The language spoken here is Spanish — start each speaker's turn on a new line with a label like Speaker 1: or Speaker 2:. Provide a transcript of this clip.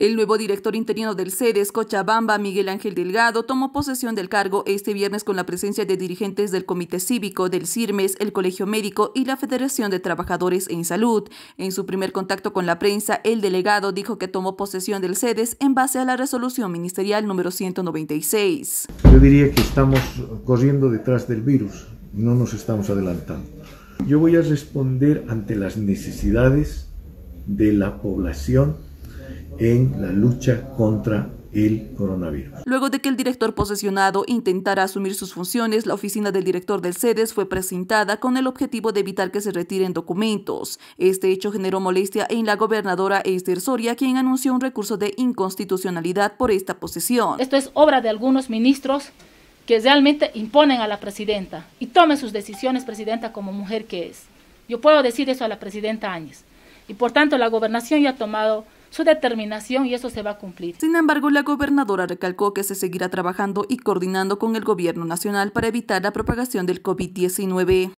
Speaker 1: El nuevo director interino del CEDES Cochabamba, Miguel Ángel Delgado, tomó posesión del cargo este viernes con la presencia de dirigentes del Comité Cívico, del CIRMES, el Colegio Médico y la Federación de Trabajadores en Salud. En su primer contacto con la prensa, el delegado dijo que tomó posesión del CEDES en base a la resolución ministerial número 196.
Speaker 2: Yo diría que estamos corriendo detrás del virus, no nos estamos adelantando. Yo voy a responder ante las necesidades de la población en la lucha contra el coronavirus.
Speaker 1: Luego de que el director posesionado intentara asumir sus funciones, la oficina del director del CEDES fue presentada con el objetivo de evitar que se retiren documentos. Este hecho generó molestia en la gobernadora Esther Soria, quien anunció un recurso de inconstitucionalidad por esta posesión.
Speaker 3: Esto es obra de algunos ministros que realmente imponen a la presidenta y tomen sus decisiones, presidenta, como mujer que es. Yo puedo decir eso a la presidenta Áñez. Y por tanto, la gobernación ya ha tomado su determinación y eso se va a cumplir.
Speaker 1: Sin embargo, la gobernadora recalcó que se seguirá trabajando y
Speaker 2: coordinando con el gobierno nacional para evitar la propagación del COVID-19.